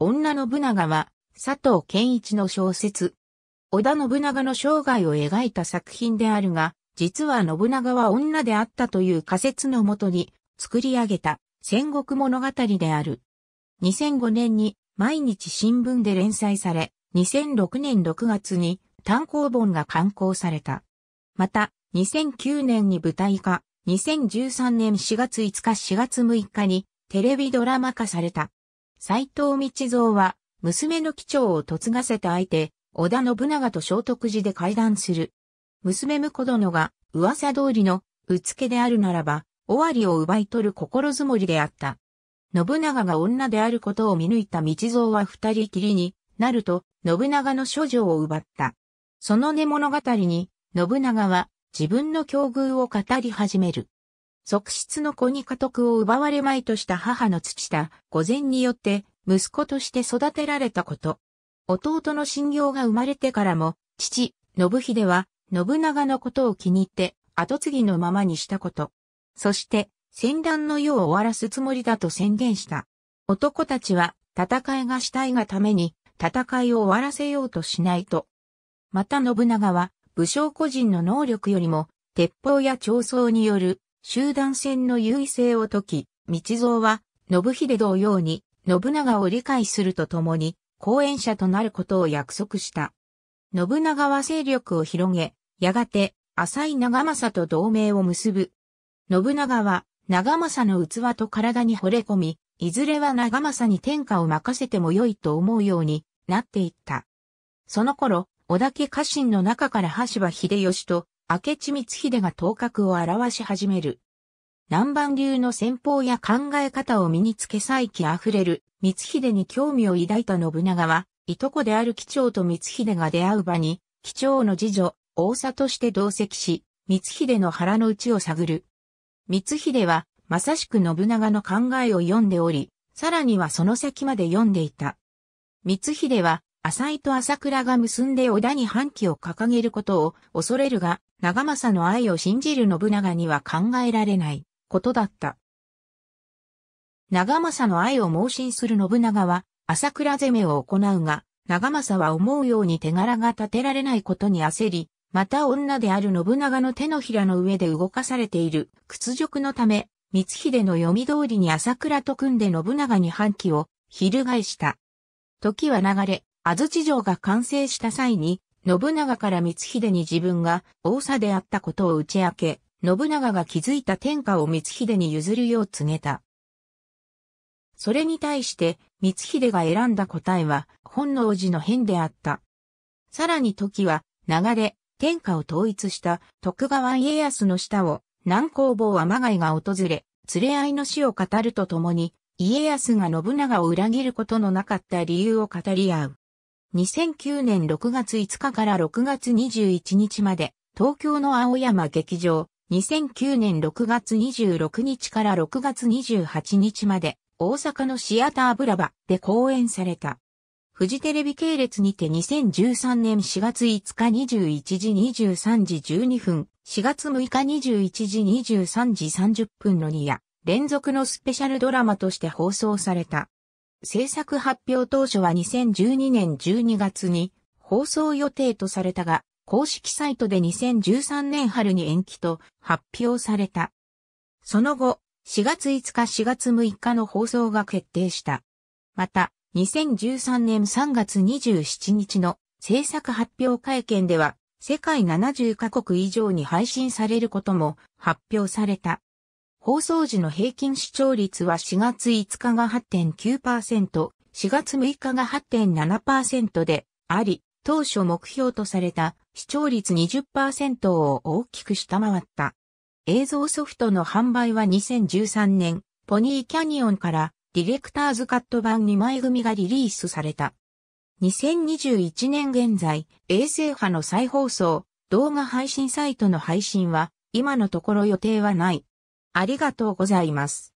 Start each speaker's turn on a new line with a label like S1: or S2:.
S1: 女信長は、佐藤健一の小説。織田信長の生涯を描いた作品であるが、実は信長は女であったという仮説のもとに作り上げた戦国物語である。2005年に毎日新聞で連載され、2006年6月に単行本が刊行された。また、2009年に舞台化、2013年4月5日4月6日にテレビドラマ化された。斎藤道蔵は、娘の貴重を嫁がせた相手、織田信長と聖徳寺で会談する。娘婿殿が噂通りのうつけであるならば、終わりを奪い取る心づもりであった。信長が女であることを見抜いた道蔵は二人きりになると、信長の処女を奪った。その根物語に、信長は自分の境遇を語り始める。側室の子に家督を奪われまいとした母の土田、御前によって、息子として育てられたこと。弟の信行が生まれてからも、父、信秀は、信長のことを気に入って、後継ぎのままにしたこと。そして、戦乱の世を終わらすつもりだと宣言した。男たちは、戦いがしたいがために、戦いを終わらせようとしないと。また信長は、武将個人の能力よりも、鉄砲や長僧による集団戦の優位性を解き、道蔵は、信秀同様に、信長を理解するとともに、後援者となることを約束した。信長は勢力を広げ、やがて、浅井長政と同盟を結ぶ。信長は、長政の器と体に惚れ込み、いずれは長政に天下を任せても良いと思うようになっていった。その頃、小竹家臣の中から羽柴秀吉と明智光秀が頭角を現し始める。南蛮流の戦法や考え方を身につけ再起あふれる光秀に興味を抱いた信長は、いとこである機長と光秀が出会う場に、機長の次女、大佐として同席し、光秀の腹の内を探る。光秀は、まさしく信長の考えを読んでおり、さらにはその先まで読んでいた。光秀は、浅井と朝倉が結んで織田に反旗を掲げることを恐れるが、長政の愛を信じる信長には考えられないことだった。長政の愛を盲信する信長は、朝倉攻めを行うが、長政は思うように手柄が立てられないことに焦り、また女である信長の手のひらの上で動かされている屈辱のため、光秀の読み通りに朝倉と組んで信長に反旗を翻した。時は流れ、安土城が完成した際に、信長から光秀に自分が王佐であったことを打ち明け、信長が築いた天下を光秀に譲るよう告げた。それに対して、光秀が選んだ答えは、本能寺の変であった。さらに時は、流れ、天下を統一した徳川家康の下を、南光坊天いが訪れ、連れ合いの死を語るとともに、家康が信長を裏切ることのなかった理由を語り合う。2009年6月5日から6月21日まで、東京の青山劇場、2009年6月26日から6月28日まで、大阪のシアターブラバで公演された。フジテレビ系列にて2013年4月5日21時23時12分、4月6日21時23時30分の2夜、連続のスペシャルドラマとして放送された。制作発表当初は2012年12月に放送予定とされたが、公式サイトで2013年春に延期と発表された。その後、4月5日4月6日の放送が決定した。また、2013年3月27日の制作発表会見では、世界70カ国以上に配信されることも発表された。放送時の平均視聴率は4月5日が8.9%、4月6日が8.7%であり、当初目標とされた視聴率20%を大きく下回った。映像ソフトの販売は2013年、ポニーキャニオンからディレクターズカット版2枚組がリリースされた。2021年現在、衛星波の再放送、動画配信サイトの配信は、今のところ予定はない。ありがとうございます。